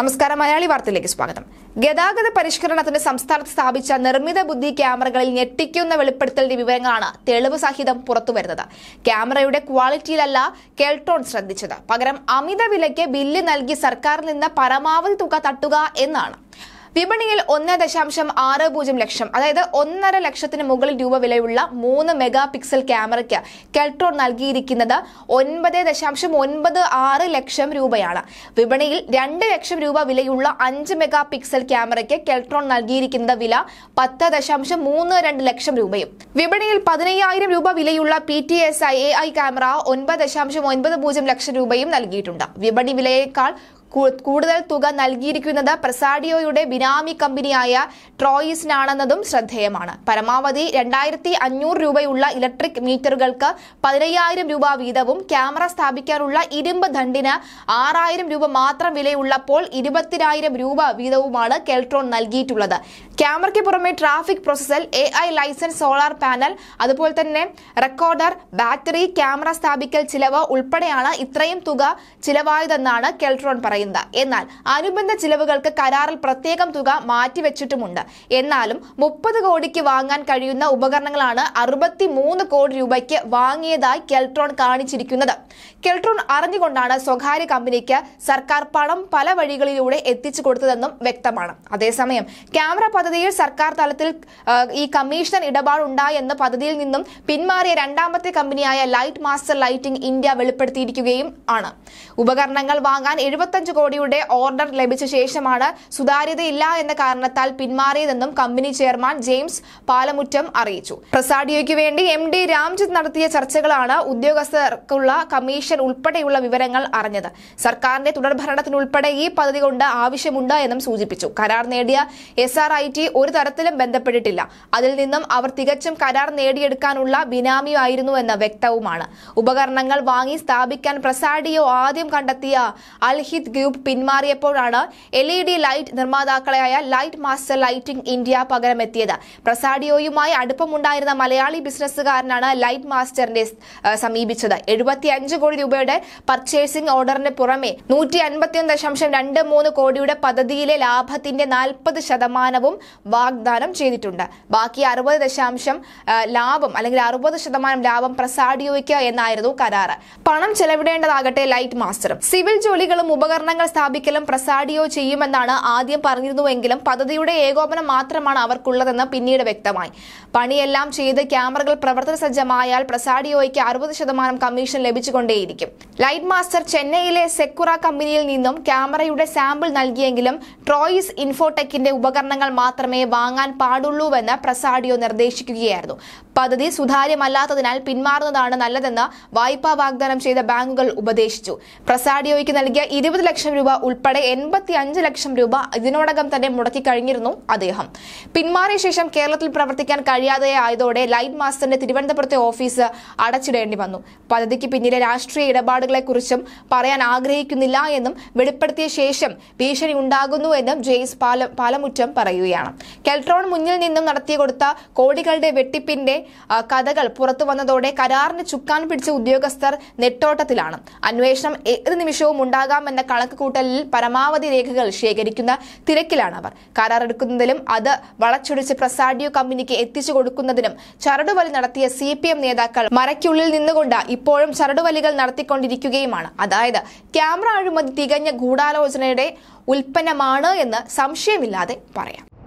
നമസ്കാരം മലയാളി വാർത്തയിലേക്ക് സ്വാഗതം ഗതാഗത പരിഷ്കരണത്തിന് സംസ്ഥാനത്ത് സ്ഥാപിച്ച നിർമ്മിത ബുദ്ധി ക്യാമറകളിൽ ഞെട്ടിക്കുന്ന വെളിപ്പെടുത്തലിന്റെ വിവരങ്ങളാണ് തെളിവ് സഹിതം പുറത്തുവരുന്നത് ക്യാമറയുടെ ക്വാളിറ്റിയിലല്ല കെൽട്രോൺ ശ്രദ്ധിച്ചത് പകരം അമിത വിലയ്ക്ക് ബില്ല് നൽകി സർക്കാരിൽ നിന്ന് പരമാവധി തുക തട്ടുക എന്നാണ് വിപണിയിൽ ഒന്ന് ദശാംശം ആറ് പൂജ്യം ലക്ഷം അതായത് ഒന്നര ലക്ഷത്തിന് മുകളിൽ രൂപ വിലയുള്ള മൂന്ന് മെഗാ പിക്സൽ ക്യാമറയ്ക്ക് കെൽട്രോൺ നൽകിയിരിക്കുന്നത് ഒൻപത് ദശാംശം ഒൻപത് ആറ് ലക്ഷം രൂപയാണ് വിപണിയിൽ രണ്ട് ലക്ഷം രൂപ വിലയുള്ള അഞ്ച് മെഗാ പിക്സൽ ക്യാമറയ്ക്ക് കെൽട്രോൺ നൽകിയിരിക്കുന്ന വില പത്ത് ദശാംശം മൂന്ന് രണ്ട് ലക്ഷം രൂപയും വിപണിയിൽ പതിനയ്യായിരം രൂപ വിലയുള്ള P T S I A I camera ഒൻപത് ദശാംശം ഒൻപത് പൂജ്യം ലക്ഷം രൂപയും നൽകിയിട്ടുണ്ട് വിപണി വിലയേക്കാൾ കൂടുതൽ തുക നൽകിയിരിക്കുന്നത് പ്രസാഡിയോയുടെ ബിനാമി കമ്പനിയായ ട്രോയിസിനാണെന്നതും ശ്രദ്ധേയമാണ് പരമാവധി രണ്ടായിരത്തി അഞ്ഞൂറ് രൂപയുള്ള ഇലക്ട്രിക് മീറ്ററുകൾക്ക് പതിനയ്യായിരം രൂപ വീതവും ക്യാമറ സ്ഥാപിക്കാനുള്ള ഇരുമ്പ് ദണ്ടിന് ആറായിരം രൂപ മാത്രം വിലയുള്ളപ്പോൾ ഇരുപത്തിനായിരം രൂപ വീതവുമാണ് കെൽട്രോൺ നൽകിയിട്ടുള്ളത് ക്യാമറയ്ക്ക് പുറമെ traffic processor A I license solar panel അതുപോലെ തന്നെ റെക്കോർഡർ ബാറ്ററി ക്യാമറ സ്ഥാപിക്കൽ ചിലവ് ഉൾപ്പെടെയാണ് ഇത്രയും തുക ചിലവായതെന്നാണ് കെൽട്രോൺ പറയുന്നത് എന്നാൽ അനുബന്ധ ചിലവുകൾക്ക് കരാറിൽ പ്രത്യേകം തുക മാറ്റിവെച്ചിട്ടുമുണ്ട് എന്നാലും മുപ്പത് കോടിക്ക് വാങ്ങാൻ കഴിയുന്ന ഉപകരണങ്ങളാണ് അറുപത്തി മൂന്ന് കോടി രൂപയ്ക്ക് വാങ്ങിയതായി കെൽട്രോൺ കാണിച്ചിരിക്കുന്നത് കെൽട്രോൺ അറിഞ്ഞുകൊണ്ടാണ് സ്വകാര്യ കമ്പനിക്ക് സർക്കാർ പണം പല വഴികളിലൂടെ എത്തിച്ചു കൊടുത്തതെന്നും വ്യക്തമാണ് അതേസമയം ക്യാമറ പദ്ധതി പദ്ധതിയിൽ സർക്കാർ തലത്തിൽ ഈ കമ്മീഷൻ ഇടപാടുണ്ടായെന്ന് പദ്ധതിയിൽ നിന്നും പിന്മാറിയ രണ്ടാമത്തെ കമ്പനിയായ ലൈറ്റ് മാസ്റ്റർ ലൈറ്റിംഗ് ഇന്ത്യ വെളിപ്പെടുത്തിയിരിക്കുകയും ആണ് ഉപകരണങ്ങൾ വാങ്ങാൻ എഴുപത്തഞ്ച് കോടിയുടെ ഓർഡർ ലഭിച്ച ശേഷമാണ് സുതാര്യതയില്ല എന്ന കാരണത്താൽ പിന്മാറിയതെന്നും കമ്പനി ചെയർമാൻ ജെയിംസ് പാലമുറ്റം അറിയിച്ചു പ്രസാഡിയോയ്ക്ക് വേണ്ടി എം ഡി രാംജിത്ത് നടത്തിയ ചർച്ചകളാണ് ഉദ്യോഗസ്ഥർക്കുള്ള കമ്മീഷൻ ഉൾപ്പെടെയുള്ള വിവരങ്ങൾ അറിഞ്ഞത് സർക്കാരിന്റെ തുടർഭരണത്തിനുൾപ്പെടെ ഈ പദ്ധതി കൊണ്ട് ആവശ്യമുണ്ട് എന്നും സൂചിപ്പിച്ചു കരാർ നേടിയ S R I T committee ഒരു തരത്തിലും ബന്ധപ്പെട്ടിട്ടില്ല അതിൽ നിന്നും അവർ തികച്ചും കരാർ നേടിയെടുക്കാനുള്ള എന്ന വ്യക്തവുമാണ് ഉപകരണങ്ങൾ വാങ്ങി സ്ഥാപിക്കാൻ പ്രസാഡിയോ ആദ്യം കണ്ടെത്തിയ അൽഹിദ് ഗ്രൂപ്പ് പിന്മാറിയപ്പോഴാണ് എൽ ലൈറ്റ് നിർമ്മാതാക്കളായ ലൈറ്റ് മാസ്റ്റർ ലൈറ്റിംഗ് ഇന്ത്യ പകരമെത്തിയത് പ്രസാഡിയോയുമായി അടുപ്പമുണ്ടായിരുന്ന മലയാളി ബിസിനസ്സുകാരനാണ് ലൈറ്റ് മാസ്റ്ററിനെ സമീപിച്ചത് എഴുപത്തി കോടി രൂപയുടെ പർച്ചേസിംഗ് ഓർഡറിന് പുറമെ നൂറ്റി കോടിയുടെ പദ്ധതിയിലെ ലാഭത്തിന്റെ നാൽപ്പത് ശതമാനവും വാഗ്ദാനം ചെയ്തിട്ടുണ്ട് ബാക്കി അറുപത് ദശാംശം ലാഭം അല്ലെങ്കിൽ അറുപത് ശതമാനം ലാഭം പ്രസാഡിയോയ്ക്ക് എന്നായിരുന്നു കരാറ് പണം ചെലവിടേണ്ടതാകട്ടെ ലൈറ്റ് മാസ്റ്ററും സിവിൽ ജോലികളും ഉപകരണങ്ങൾ സ്ഥാപിക്കലും പ്രസാഡിയോ ചെയ്യുമെന്നാണ് ആദ്യം പറഞ്ഞിരുന്നുവെങ്കിലും പദ്ധതിയുടെ ഏകോപനം മാത്രമാണ് അവർക്കുള്ളതെന്ന് പിന്നീട് വ്യക്തമായി പണിയെല്ലാം ചെയ്ത് ക്യാമറകൾ പ്രവർത്തന സജ്ജമായാൽ പ്രസാഡിയോയ്ക്ക് അറുപത് ശതമാനം കമ്മീഷൻ ലഭിച്ചുകൊണ്ടേയിരിക്കും ലൈറ്റ് മാസ്റ്റർ ചെന്നൈയിലെ സെക്കുറ കമ്പനിയിൽ നിന്നും ക്യാമറയുടെ സാമ്പിൾ നൽകിയെങ്കിലും ട്രോയിസ് ഇൻഫോടെക്കിന്റെ ഉപകരണങ്ങൾ മാത്രം മാത്രമേ വാങ്ങാൻ പാടുള്ളൂവെന്ന് പ്രസാഡിയോ നിർദ്ദേശിക്കുകയായിരുന്നു പദ്ധതി സുതാര്യമല്ലാത്തതിനാൽ പിന്മാറുന്നതാണ് നല്ലതെന്ന് വായ്പാ വാഗ്ദാനം ചെയ്ത ബാങ്കുകൾ ഉപദേശിച്ചു പ്രസാഡിയോയ്ക്ക് നൽകിയ ഇരുപത് ലക്ഷം രൂപ ഉൾപ്പെടെ എൺപത്തി ലക്ഷം രൂപ ഇതിനോടകം തന്നെ മുടക്കി കഴിഞ്ഞിരുന്നു അദ്ദേഹം പിന്മാറിയ ശേഷം കേരളത്തിൽ പ്രവർത്തിക്കാൻ കഴിയാതെയായതോടെ ലൈറ്റ് മാസ്റ്ററിന്റെ തിരുവനന്തപുരത്തെ ഓഫീസ് അടച്ചിടേണ്ടി വന്നു പദ്ധതിക്ക് പിന്നിലെ രാഷ്ട്രീയ ഇടപാടുകളെക്കുറിച്ചും പറയാൻ ആഗ്രഹിക്കുന്നില്ല എന്നും വെളിപ്പെടുത്തിയ ശേഷം ഭീഷണി ഉണ്ടാകുന്നു എന്നും ജെയ്സ് പാലമുറ്റം പറയുകയാണ് കെൽട്രോൺ മുന്നിൽ നിന്നും നടത്തിയ കൊടുത്ത കോടികളുടെ വെട്ടിപ്പിന്റെ കഥകൾ പുറത്തു വന്നതോടെ കരാറിന് ചുക്കാൻ പിടിച്ച ഉദ്യോഗസ്ഥർ നെട്ടോട്ടത്തിലാണ് അന്വേഷണം ഏത് നിമിഷവും ഉണ്ടാകാമെന്ന കണക്ക് കൂട്ടലിൽ പരമാവധി രേഖകൾ ശേഖരിക്കുന്ന തിരക്കിലാണ് അവർ കരാറെടുക്കുന്നതിലും അത് വളച്ചൊടിച്ച് പ്രസാഡിയോ കമ്പനിക്ക് എത്തിച്ചു കൊടുക്കുന്നതിനും ചരടുവലി നടത്തിയ സി പി എം നേതാക്കൾ മറയ്ക്കുള്ളിൽ നിന്നുകൊണ്ട് ഇപ്പോഴും ചരടുവലികൾ നടത്തിക്കൊണ്ടിരിക്കുകയുമാണ് അതായത് ക്യാമറ അഴിമതി തികഞ്ഞ ഗൂഢാലോചനയുടെ ഉൽപ്പന്നമാണ് എന്ന് സംശയമില്ലാതെ പറയാം